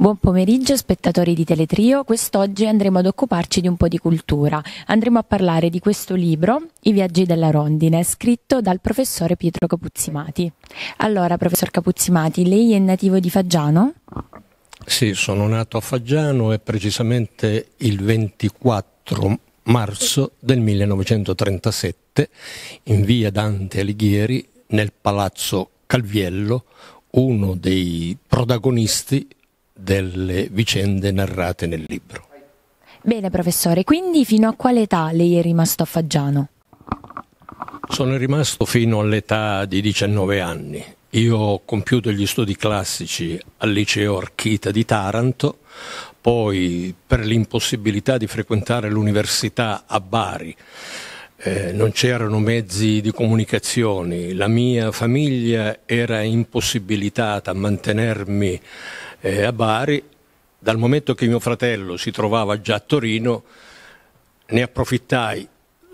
Buon pomeriggio spettatori di Teletrio, quest'oggi andremo ad occuparci di un po' di cultura. Andremo a parlare di questo libro, I viaggi della rondine, scritto dal professore Pietro Capuzzimati. Allora, professor Capuzzimati, lei è nativo di Faggiano? Sì, sono nato a Faggiano e precisamente il 24 marzo del 1937 in via Dante Alighieri nel palazzo Calviello, uno dei protagonisti delle vicende narrate nel libro. Bene professore, quindi fino a quale età lei è rimasto a Faggiano? Sono rimasto fino all'età di 19 anni. Io ho compiuto gli studi classici al liceo Archita di Taranto, poi per l'impossibilità di frequentare l'università a Bari eh, non c'erano mezzi di comunicazione, la mia famiglia era impossibilitata a mantenermi eh, a Bari, dal momento che mio fratello si trovava già a Torino, ne approfittai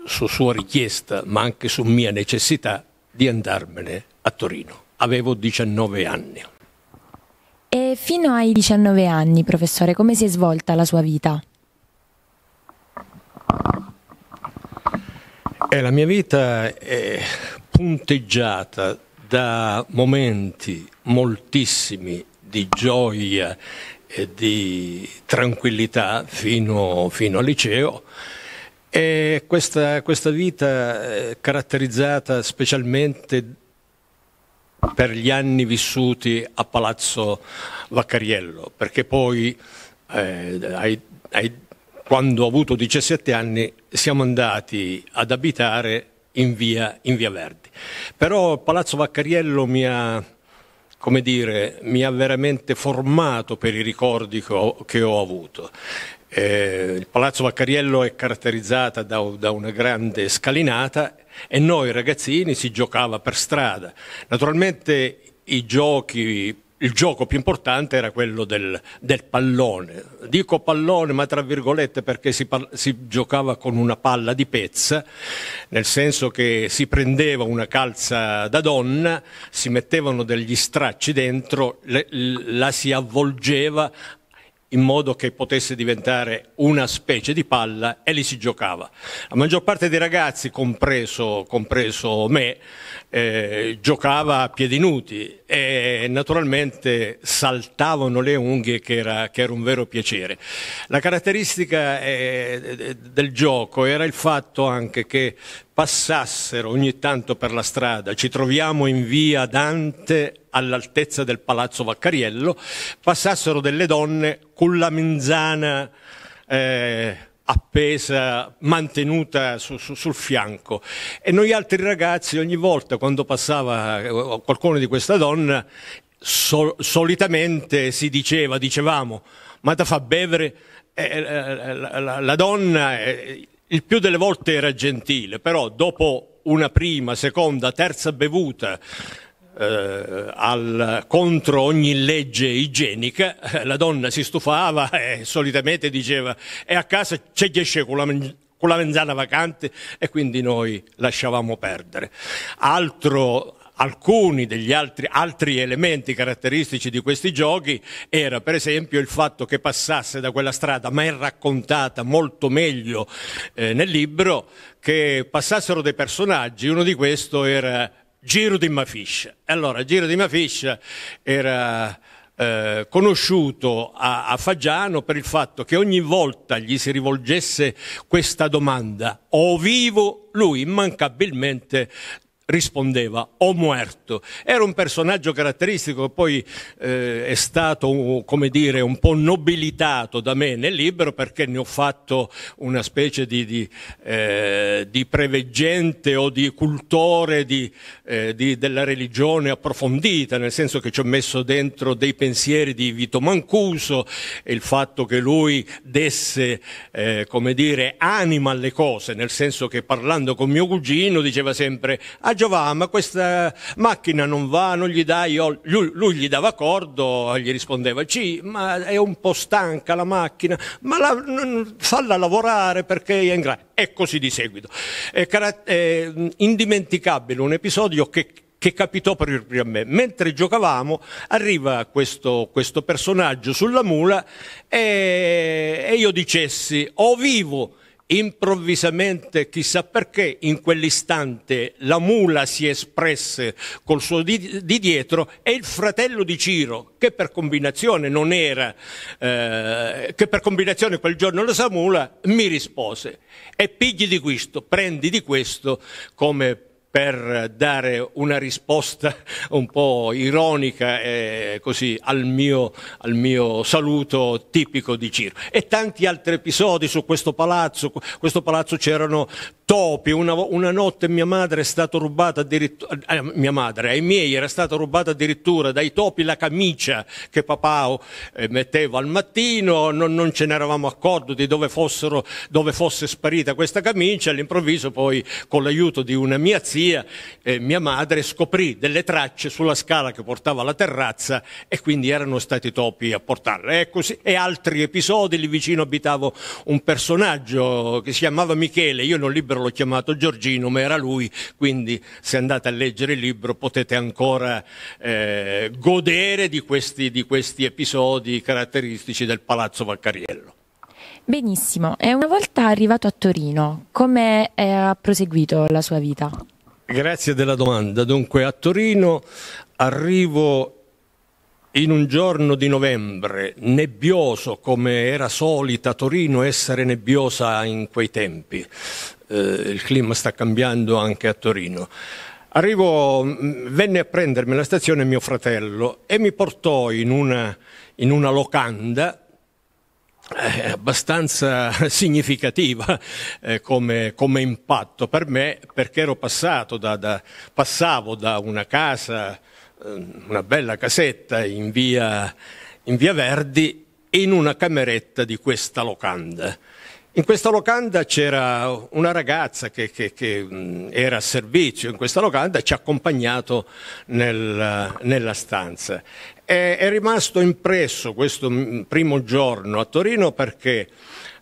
su sua richiesta, ma anche su mia necessità, di andarmene a Torino. Avevo 19 anni. E fino ai 19 anni, professore, come si è svolta la sua vita? Eh, la mia vita è punteggiata da momenti moltissimi di gioia e di tranquillità fino, fino al liceo. E questa, questa vita eh, caratterizzata specialmente per gli anni vissuti a Palazzo Vaccariello, perché poi eh, ai, ai, quando ho avuto 17 anni siamo andati ad abitare in via, in via Verdi. Però Palazzo Vaccariello mi ha come dire, mi ha veramente formato per i ricordi che ho, che ho avuto. Eh, il Palazzo Vaccariello è caratterizzato da, da, una grande scalinata e noi ragazzini si giocava per strada. Naturalmente i giochi il gioco più importante era quello del, del, pallone. Dico pallone, ma tra virgolette perché si, si, giocava con una palla di pezza, nel senso che si prendeva una calza da donna, si mettevano degli stracci dentro, le, la si avvolgeva in modo che potesse diventare una specie di palla e lì si giocava. La maggior parte dei ragazzi, compreso, compreso me, eh, giocava a piedi nudi e naturalmente saltavano le unghie che era, che era un vero piacere. La caratteristica eh, del gioco era il fatto anche che passassero ogni tanto per la strada, ci troviamo in via Dante all'altezza del Palazzo Vaccariello, passassero delle donne con la menzana eh, appesa, mantenuta su, su, sul fianco. E noi altri ragazzi ogni volta quando passava eh, qualcuno di questa donna, sol- solitamente si diceva, dicevamo, ma da fa bevere eh, eh, la, la, la, donna... Eh, il più delle volte era gentile, però dopo una prima, seconda, terza bevuta eh, al, contro ogni legge igienica, eh, la donna si stufava e solitamente diceva e a casa c'è esce con la, con la mezzana vacante e quindi noi lasciavamo perdere. Altro alcuni degli altri, altri, elementi caratteristici di questi giochi era per esempio il fatto che passasse da quella strada, ma è raccontata molto meglio eh, nel libro, che passassero dei personaggi, uno di questi era Giro di Mafish. Allora, Giro di Mafish era... Eh, conosciuto a, a, Fagiano per il fatto che ogni volta gli si rivolgesse questa domanda, o vivo, lui immancabilmente rispondeva o muerto. Era un personaggio caratteristico che poi eh, è stato, come dire, un po' nobilitato da me nel libro perché ne ho fatto una specie di, di, eh, di preveggente o di cultore di, eh, della religione approfondita, nel senso che ci ho messo dentro dei pensieri di Vito Mancuso e il fatto che lui desse, eh, come dire, anima alle cose, nel senso che parlando con mio cugino diceva sempre Giovanni, ma questa macchina non va, non gli dai, oh, lui, lui, gli dava cordo, gli rispondeva, sì, ma è un po' stanca la macchina, ma la, non, falla lavorare perché è in grado, e così di seguito. È, carat- è indimenticabile un episodio che che capitò proprio a me. Mentre giocavamo arriva questo, questo personaggio sulla mula e, e io dicessi o vivo improvvisamente, chissà perché, in quell'istante la mula si espresse col suo di, di dietro e il fratello di Ciro, che per combinazione non era, eh, che per combinazione quel giorno la sa mula, mi rispose e pigli di questo, prendi di questo come per dare una risposta un po' ironica eh, così, al, mio, al, mio, saluto tipico di Ciro. E tanti altri episodi su questo palazzo, questo palazzo c'erano topi, una, una notte mia madre è stata rubata addirittura, eh, mia madre, ai miei era stata rubata addirittura dai topi la camicia che papà eh, metteva al mattino, non, non ce n'eravamo accorti di dove, fossero, dove fosse sparita questa camicia, all'improvviso poi con l'aiuto di una mia zia via, eh, mia madre scoprì delle tracce sulla scala che portava alla terrazza e quindi erano stati topi a portarle. E, così, e altri episodi, lì vicino abitavo un personaggio che si chiamava Michele, io nel libro l'ho chiamato Giorgino, ma era lui, quindi se andate a leggere il libro potete ancora eh, godere di questi, di questi episodi caratteristici del Palazzo Vaccariello. Benissimo, e una volta arrivato a Torino, come ha proseguito la sua vita? Grazie della domanda. Dunque a Torino arrivo in un giorno di novembre, nebbioso come era solita Torino essere nebbiosa in quei tempi. Eh, il clima sta cambiando anche a Torino. Arrivo, mm, venne a prendermi alla stazione mio fratello e mi portò in una, in una locanda eh, abbastanza significativa eh, come, come, impatto per me perché ero passato da, da passavo da una casa, eh, una bella casetta in via, in via Verdi in una cameretta di questa locanda. In questa locanda c'era una ragazza che, che, che, mm, era a servizio in questa locanda, ci ha accompagnato nel, nella stanza. E, è rimasto impresso questo mm, primo giorno a Torino perché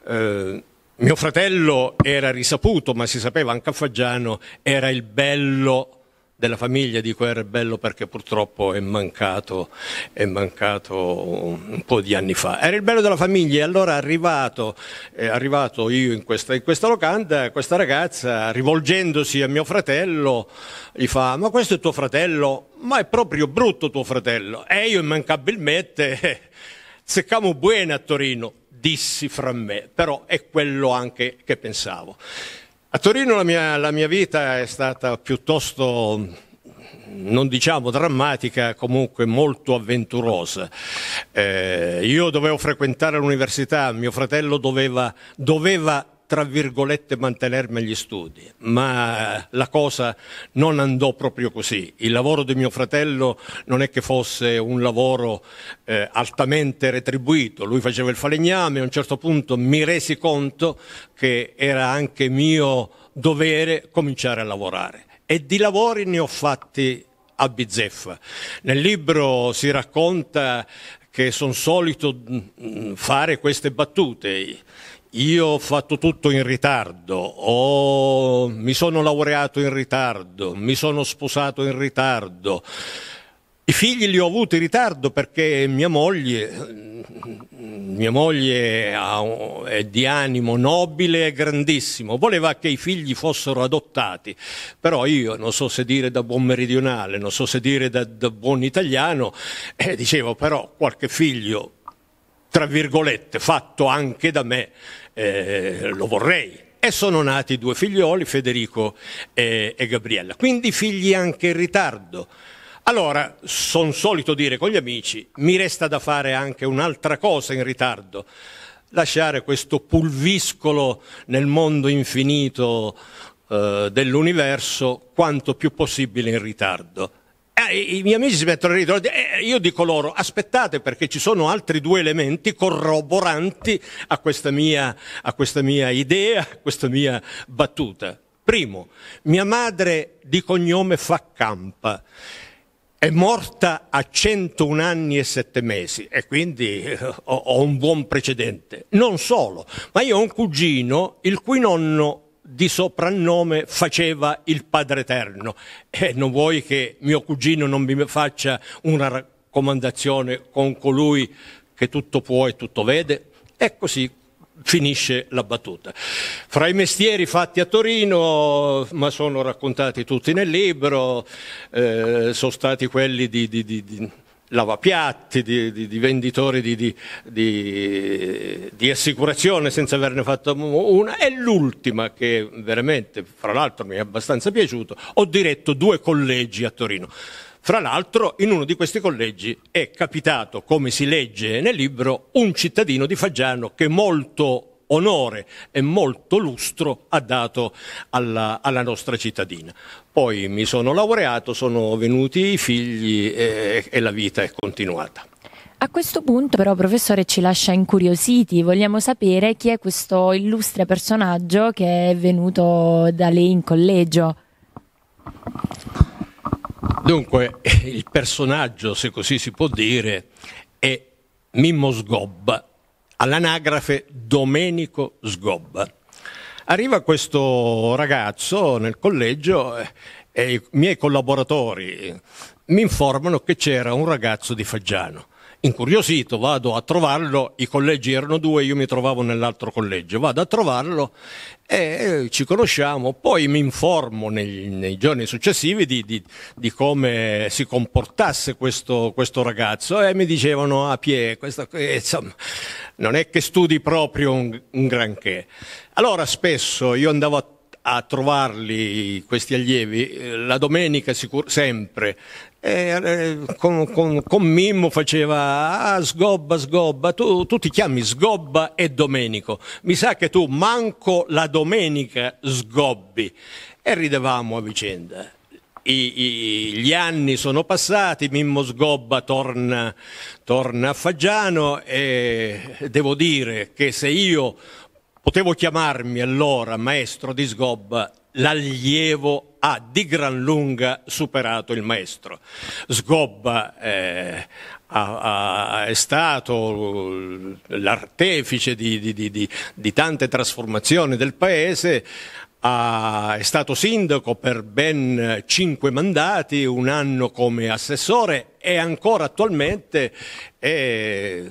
eh, mio fratello era risaputo, ma si sapeva anche a Faggiano, era il bello della famiglia di eh, era bello perché purtroppo è mancato, è mancato, un po' di anni fa. Era il bello della famiglia e allora arrivato, è arrivato io in questa, in questa locanda, questa ragazza rivolgendosi a mio fratello gli fa ma questo è tuo fratello? Ma è proprio brutto tuo fratello. E io immancabilmente seccamo buene a Torino, dissi fra me, però è quello anche che pensavo. A Torino la mia, la mia vita è stata piuttosto non diciamo drammatica, comunque molto avventurosa. Eh, io dovevo frequentare l'università, mio fratello doveva, doveva tra virgolette mantenermi agli studi, ma la cosa non andò proprio così. Il lavoro di mio fratello non è che fosse un lavoro eh, altamente retribuito, lui faceva il falegname, a un certo punto mi resi conto che era anche mio dovere cominciare a lavorare e di lavori ne ho fatti a bizzeffa. Nel libro si racconta che sono solito mm, fare queste battute io ho fatto tutto in ritardo, ho, mi sono laureato in ritardo, mi sono sposato in ritardo. I figli li ho avuti in ritardo perché mia moglie, mia moglie è di animo nobile e grandissimo, voleva che i figli fossero adottati, però io non so se dire da buon meridionale, non so se dire da, da buon italiano, eh, dicevo però qualche figlio tra virgolette, fatto anche da me, eh, lo vorrei. E sono nati due figlioli, Federico e, e Gabriella, quindi figli anche in ritardo. Allora, son solito dire con gli amici, mi resta da fare anche un'altra cosa in ritardo, lasciare questo pulviscolo nel mondo infinito eh, dell'universo quanto più possibile in ritardo. Eh, I miei amici si mettono a ridere, eh, eh, io dico loro aspettate perché ci sono altri due elementi corroboranti a questa mia, a questa mia idea, a questa mia battuta. Primo, mia madre di cognome Faccampa è morta a 101 anni e 7 mesi e quindi eh, ho, ho un buon precedente. Non solo, ma io ho un cugino il cui nonno di soprannome faceva il Padre Eterno. E eh, non vuoi che mio cugino non mi faccia una raccomandazione con colui che tutto può e tutto vede? E così finisce la battuta. Fra i mestieri fatti a Torino, ma sono raccontati tutti nel libro, eh, sono stati quelli di, di, di, di lavapiatti, di, di, di venditori di, di, assicurazione senza averne fatto una e l'ultima che veramente, fra l'altro mi è abbastanza piaciuto, ho diretto due collegi a Torino. Fra l'altro in uno di questi collegi è capitato, come si legge nel libro, un cittadino di Faggiano che molto onore e molto lustro ha dato alla, alla nostra cittadina. Poi mi sono laureato, sono venuti i figli e, e la vita è continuata. A questo punto però professore ci lascia incuriositi, vogliamo sapere chi è questo illustre personaggio che è venuto da lei in collegio. Dunque, il personaggio, se così si può dire, è Mimmo Sgobba, all'anagrafe Domenico Sgobba. Arriva questo ragazzo nel collegio eh, e i miei collaboratori mi informano che c'era un ragazzo di Faggiano incuriosito, vado a trovarlo, i collegi erano due, io mi trovavo nell'altro collegio, vado a trovarlo e eh, ci conosciamo, poi mi informo nei, nei giorni successivi di, di, di, come si comportasse questo, questo, ragazzo e mi dicevano, a ah, Pie, questo, insomma, non è che studi proprio un, un granché. Allora spesso io andavo a a trovarli questi allievi eh, la domenica sicur- sempre eh, con, con, con, Mimmo faceva ah, sgobba, sgobba, tu, tu, ti chiami sgobba e domenico, mi sa che tu manco la domenica sgobbi e ridevamo a vicenda. I, i, gli anni sono passati, Mimmo Sgobba torna, torna a Faggiano e devo dire che se io potevo chiamarmi allora maestro di Sgobba l'allievo ha di gran lunga superato il maestro. Sgobba eh, ha, ha, è stato l'artefice di, di, di, di tante trasformazioni del paese, ha, è stato sindaco per ben cinque mandati, un anno come assessore e ancora attualmente è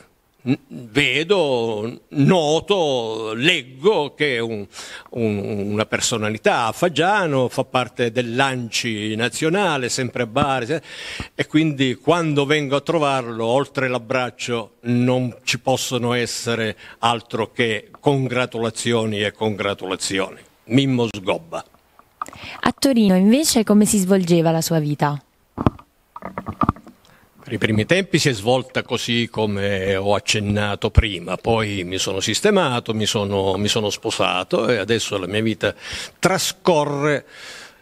vedo, noto, leggo che un, un, una personalità a Fagiano fa parte dell'ANCI nazionale, sempre a Bari, e quindi quando vengo a trovarlo, oltre l'abbraccio, non ci possono essere altro che congratulazioni e congratulazioni. Mimmo Sgobba. A Torino invece come si svolgeva la sua vita? I primi tempi si è svolta così come ho accennato prima, poi mi sono sistemato, mi sono, mi sono sposato e adesso la mia vita trascorre,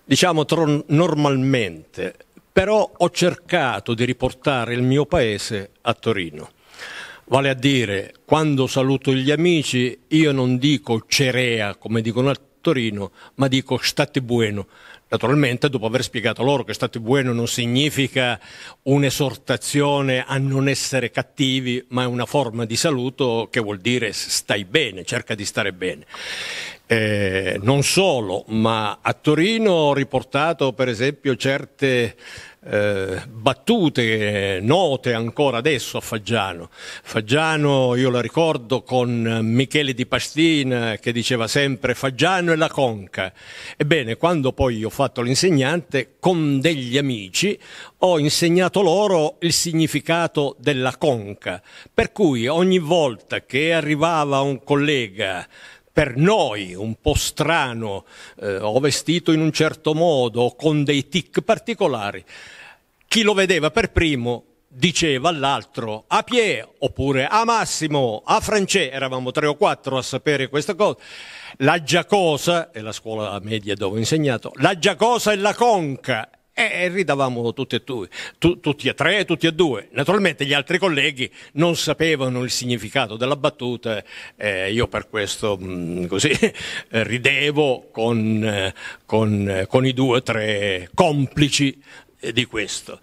diciamo, tron- normalmente, però ho cercato di riportare il mio paese a Torino. Vale a dire, quando saluto gli amici, io non dico cerea come dicono a Torino, ma dico state bueno. Naturalmente, dopo aver spiegato loro che stato buono non significa un'esortazione a non essere cattivi, ma è una forma di saluto che vuol dire stai bene, cerca di stare bene. Eh, non solo, ma a Torino ho riportato per esempio certe eh, battute note ancora adesso a Faggiano. Faggiano io la ricordo con Michele Di Pastina che diceva sempre Faggiano e la conca. Ebbene, quando poi ho fatto l'insegnante, con degli amici ho insegnato loro il significato della conca, per cui ogni volta che arrivava un collega per noi un po' strano eh, o vestito in un certo modo o con dei tic particolari, chi lo vedeva per primo diceva all'altro a Pie oppure a Massimo, a Francè, eravamo tre o quattro a sapere questa cosa, la Giacosa, è la scuola media dove ho insegnato, la Giacosa e la Conca e eh, eh, ridavamo tutti e, due, tu, tutti e tre, tutti e due. Naturalmente gli altri colleghi non sapevano il significato della battuta, eh, io per questo mh, mm, così, ridevo con, eh, con, con i due o tre complici di questo.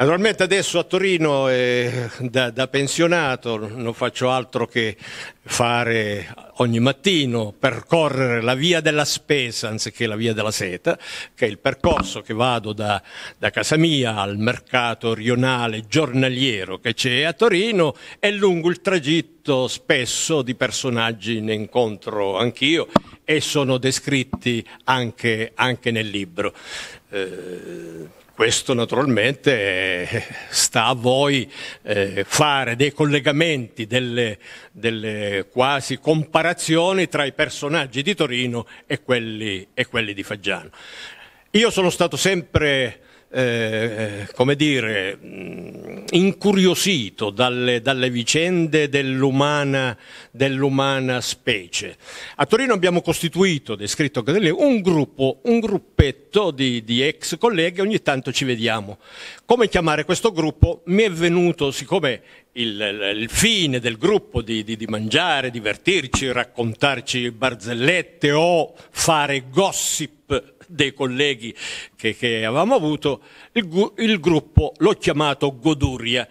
Naturalmente adesso a Torino eh, da, da, pensionato non faccio altro che fare ogni mattino percorrere la via della spesa anziché la via della seta, che è il percorso che vado da, da casa mia al mercato rionale giornaliero che c'è a Torino e lungo il tragitto spesso di personaggi ne incontro anch'io e sono descritti anche, anche nel libro. Eh, questo naturalmente sta a voi eh, fare dei collegamenti, delle, delle, quasi comparazioni tra i personaggi di Torino e quelli, e quelli di Faggiano. Io sono stato sempre eh, eh, come dire, mm, incuriosito dalle, dalle vicende dell'umana, dell'umana, specie. A Torino abbiamo costituito, descritto anche lì, un gruppo, un gruppetto di, di ex colleghi, ogni tanto ci vediamo. Come chiamare questo gruppo? Mi è venuto, siccome il, il, fine del gruppo di, di, di, mangiare, divertirci, raccontarci barzellette o fare gossip dei colleghi che, che avevamo avuto, il, il gruppo l'ho chiamato Goduria.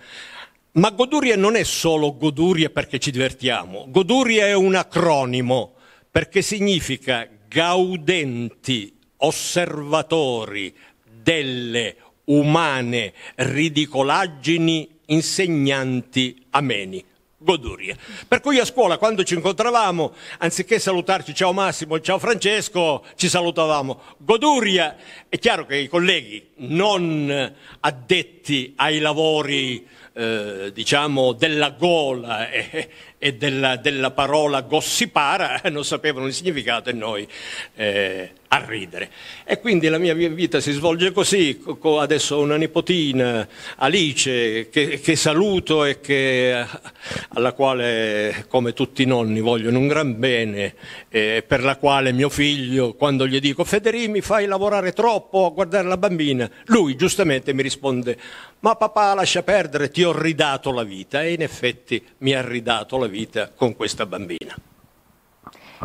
Ma Goduria non è solo Goduria perché ci divertiamo, Goduria è un acronimo perché significa gaudenti osservatori delle umane ridicolaggini insegnanti ameni goduria. Per cui a scuola quando ci incontravamo, anziché salutarci ciao Massimo, ciao Francesco, ci salutavamo goduria. È chiaro che i colleghi non addetti ai lavori eh, diciamo della gola e, eh, e della, della, parola gossipara non sapevano il significato e noi eh, a ridere. E quindi la mia vita si svolge così, adesso ho una nipotina, Alice, che, che saluto e che, eh, alla quale, come tutti i nonni, vogliono un gran bene, eh, per la quale mio figlio, quando gli dico Federini mi fai lavorare troppo a guardare la bambina, lui giustamente mi risponde ma papà lascia perdere, ti ho ridato la vita e in effetti mi ha ridato la vita vita con questa bambina.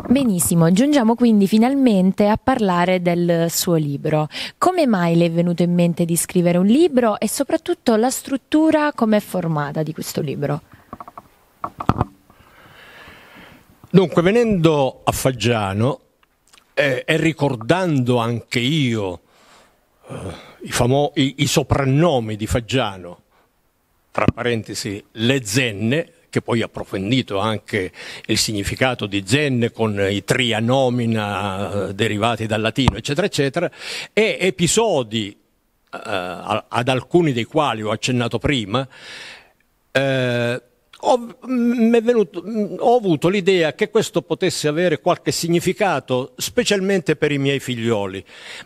Benissimo, giungiamo quindi finalmente a parlare del suo libro. Come mai le è venuto in mente di scrivere un libro e soprattutto la struttura come è formata di questo libro? Dunque, venendo a Faggiano eh, e ricordando anche io eh, i, famo- i, i soprannomi di Faggiano, tra parentesi le zenne, che poi ha approfondito anche il significato di Zen con i trianomina eh, derivati dal latino, eccetera, eccetera, e episodi eh, ad alcuni dei quali ho accennato prima, eh, ho, venuto, ho, avuto l'idea che questo potesse avere qualche significato, specialmente per i miei figlioli,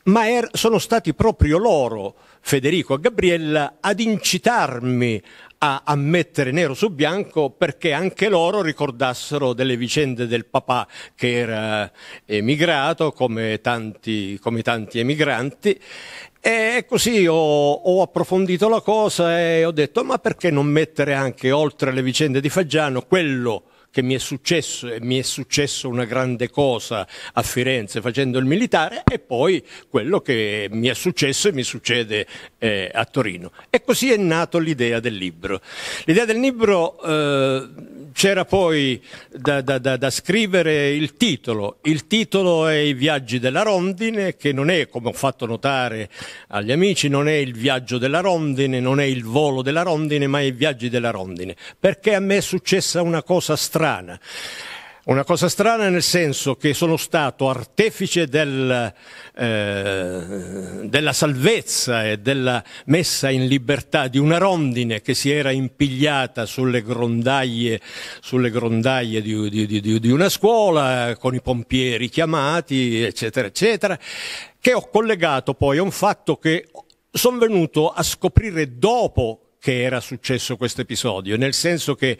ma er, sono stati proprio loro, Federico e Gabriella, ad incitarmi a, a mettere nero su bianco perché anche loro ricordassero delle vicende del papà che era eh, emigrato come tanti, come tanti emigranti e così ho, ho, approfondito la cosa e ho detto ma perché non mettere anche oltre alle vicende di Faggiano quello che mi è successo e mi è successo una grande cosa a Firenze facendo il militare e poi quello che mi è successo e mi succede eh, a Torino. E così è nato l'idea del libro. L'idea del libro eh, c'era poi da, da, da, da, scrivere il titolo. Il titolo è I viaggi della rondine, che non è, come ho fatto notare agli amici, non è il viaggio della rondine, non è il volo della rondine, ma è i viaggi della rondine. Perché a me è successa una cosa strana strana. Una cosa strana nel senso che sono stato artefice del, eh, della salvezza e della messa in libertà di una rondine che si era impigliata sulle grondaie, sulle grondaie di, di, di, di una scuola, con i pompieri chiamati, eccetera, eccetera, che ho collegato poi a un fatto che sono venuto a scoprire dopo che era successo questo episodio, nel senso che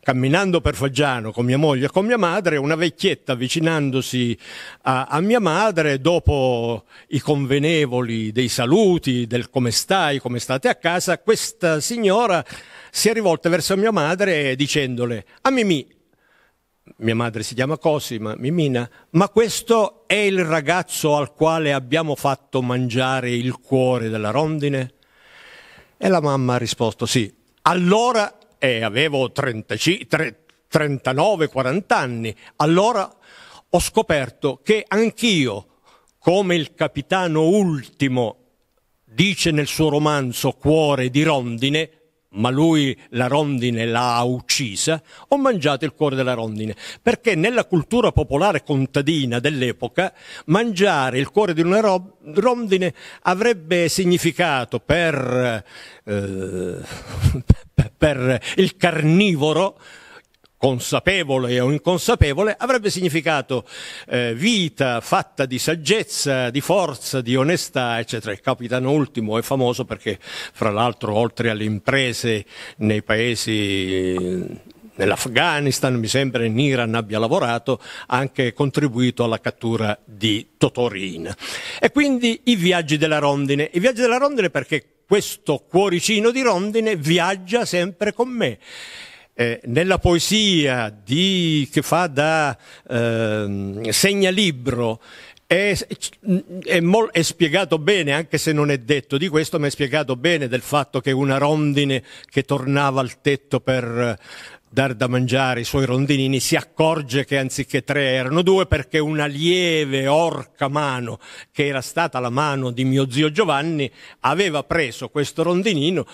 camminando per Faggiano con mia moglie e con mia madre, una vecchietta avvicinandosi a, a mia madre, dopo i convenevoli dei saluti, del come stai, come state a casa, questa signora si è rivolta verso mia madre dicendole, a ah, Mimì, mia madre si chiama Cosima, Mimina, ma questo è il ragazzo al quale abbiamo fatto mangiare il cuore della rondine? E la mamma ha risposto sì. Allora, e eh, avevo 39-40 anni, allora ho scoperto che anch'io, come il capitano ultimo dice nel suo romanzo Cuore di rondine, ma lui la rondine l'ha uccisa, ho mangiato il cuore della rondine, perché nella cultura popolare contadina dell'epoca mangiare il cuore di una ro- rondine avrebbe significato per, eh, per il carnivoro consapevole o inconsapevole, avrebbe significato eh, vita fatta di saggezza, di forza, di onestà, eccetera. Il capitano ultimo è famoso perché, fra l'altro, oltre alle imprese nei paesi nell'Afghanistan, mi sembra in Iran abbia lavorato, ha anche contribuito alla cattura di Totorin. E quindi i viaggi della rondine. I viaggi della rondine perché questo cuoricino di rondine viaggia sempre con me eh, nella poesia di, che fa da eh, segnalibro è, è, mol, è, spiegato bene, anche se non è detto di questo, ma è spiegato bene del fatto che una rondine che tornava al tetto per eh, dar da mangiare i suoi rondinini si accorge che anziché tre erano due perché una lieve orca mano che era stata la mano di mio zio Giovanni aveva preso questo rondinino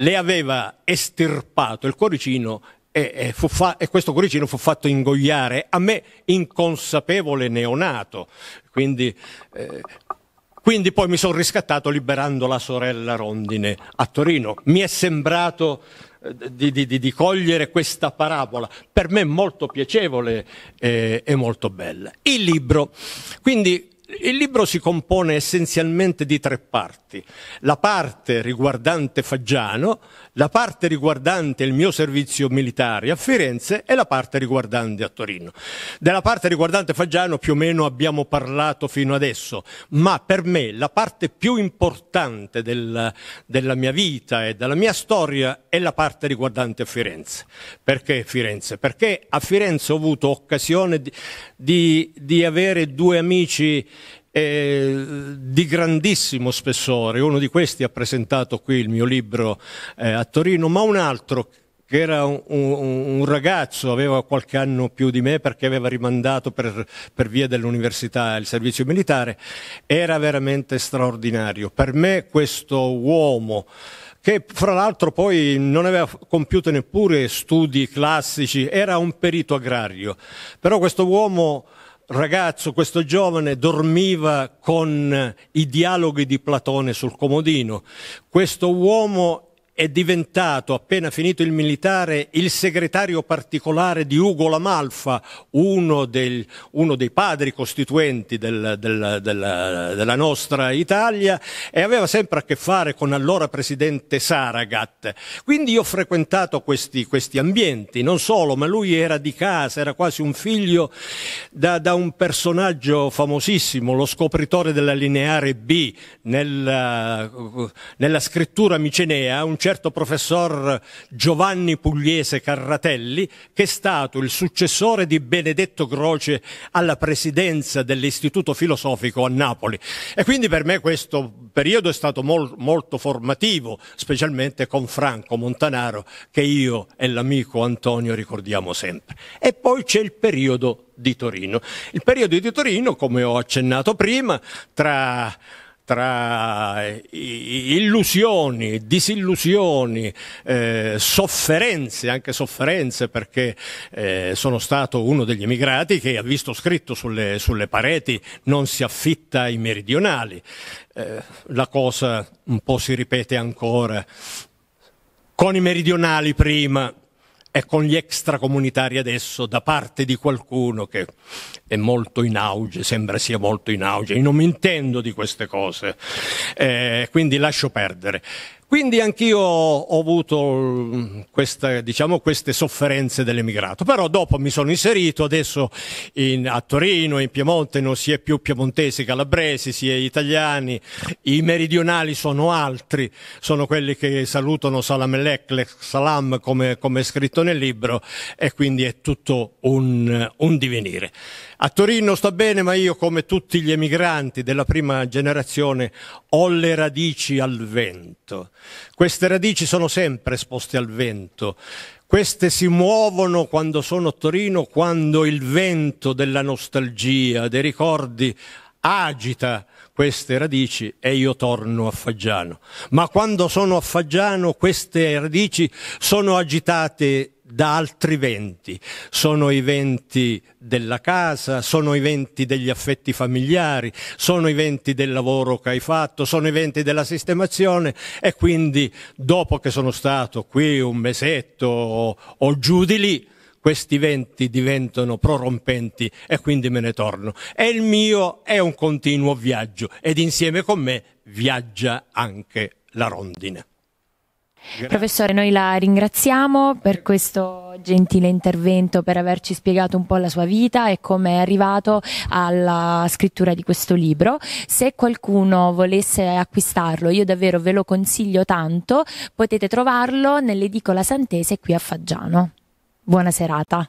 le aveva estirpato il cuoricino e, e, fa- e, questo cuoricino fu fatto ingoiare a me inconsapevole neonato. Quindi, eh, quindi poi mi sono riscattato liberando la sorella Rondine a Torino. Mi è sembrato eh, di, di, di, cogliere questa parabola, per me molto piacevole eh, e molto bella. Il libro, quindi il libro si compone essenzialmente di tre parti. La parte riguardante Faggiano, la parte riguardante il mio servizio militare a Firenze e la parte riguardante a Torino. Della parte riguardante Faggiano più o meno abbiamo parlato fino adesso, ma per me la parte più importante del, della mia vita e della mia storia è la parte riguardante Firenze. Perché Firenze? Perché a Firenze ho avuto occasione di, di, di avere due amici eh, di grandissimo spessore. Uno di questi ha presentato qui il mio libro eh, a Torino, ma un altro che era un, un, un, ragazzo, aveva qualche anno più di me perché aveva rimandato per, per via dell'università il servizio militare, era veramente straordinario. Per me questo uomo, che fra l'altro poi non aveva compiuto neppure studi classici, era un perito agrario, però questo uomo ragazzo, questo giovane, dormiva con i dialoghi di Platone sul comodino. Questo uomo è diventato, appena finito il militare, il segretario particolare di Ugo Lamalfa, uno, del, uno dei padri costituenti del, del, della, della nostra Italia, e aveva sempre a che fare con allora presidente Saragat. Quindi io ho frequentato questi, questi ambienti, non solo, ma lui era di casa, era quasi un figlio da, da un personaggio famosissimo, lo scopritore della lineare B nella, nella scrittura micenea, un certo certo professor Giovanni Pugliese Carratelli, che è stato il successore di Benedetto Croce alla presidenza dell'Istituto Filosofico a Napoli. E quindi per me questo periodo è stato mol- molto formativo, specialmente con Franco Montanaro, che io e l'amico Antonio ricordiamo sempre. E poi c'è il periodo di Torino. Il periodo di Torino, come ho accennato prima, tra tra eh, illusioni, disillusioni, eh, sofferenze, anche sofferenze perché eh, sono stato uno degli emigrati che ha visto scritto sulle, sulle pareti non si affitta ai meridionali. Eh, la cosa un po' si ripete ancora con i meridionali prima e con gli extracomunitari adesso da parte di qualcuno che è molto in auge, sembra sia molto in auge, io non mi intendo di queste cose, eh, quindi lascio perdere. Quindi anch'io ho avuto mm, queste, diciamo, queste sofferenze dell'emigrato, però dopo mi sono inserito adesso in, a Torino, in Piemonte, non si è più piemontesi, calabresi, si è italiani, i meridionali sono altri, sono quelli che salutano Salamellec, l'ex Salam come, come, è scritto nel libro e quindi è tutto un, un divenire. A Torino sta bene, ma io come tutti gli emigranti della prima generazione ho le radici al vento. Queste radici sono sempre esposte al vento. Queste si muovono quando sono a Torino, quando il vento della nostalgia, dei ricordi agita queste radici e io torno a Faggiano. Ma quando sono a Faggiano queste radici sono agitate da altri venti. Sono i venti della casa, sono i venti degli affetti familiari, sono i venti del lavoro che hai fatto, sono i venti della sistemazione e quindi dopo che sono stato qui un mesetto o, o giù di lì, questi venti diventano prorompenti e quindi me ne torno. E il mio è un continuo viaggio ed insieme con me viaggia anche la rondine. Professore, noi la ringraziamo per questo gentile intervento, per averci spiegato un po' la sua vita e come è arrivato alla scrittura di questo libro. Se qualcuno volesse acquistarlo, io davvero ve lo consiglio tanto, potete trovarlo nell'edicola Santese qui a Faggiano. Buona serata.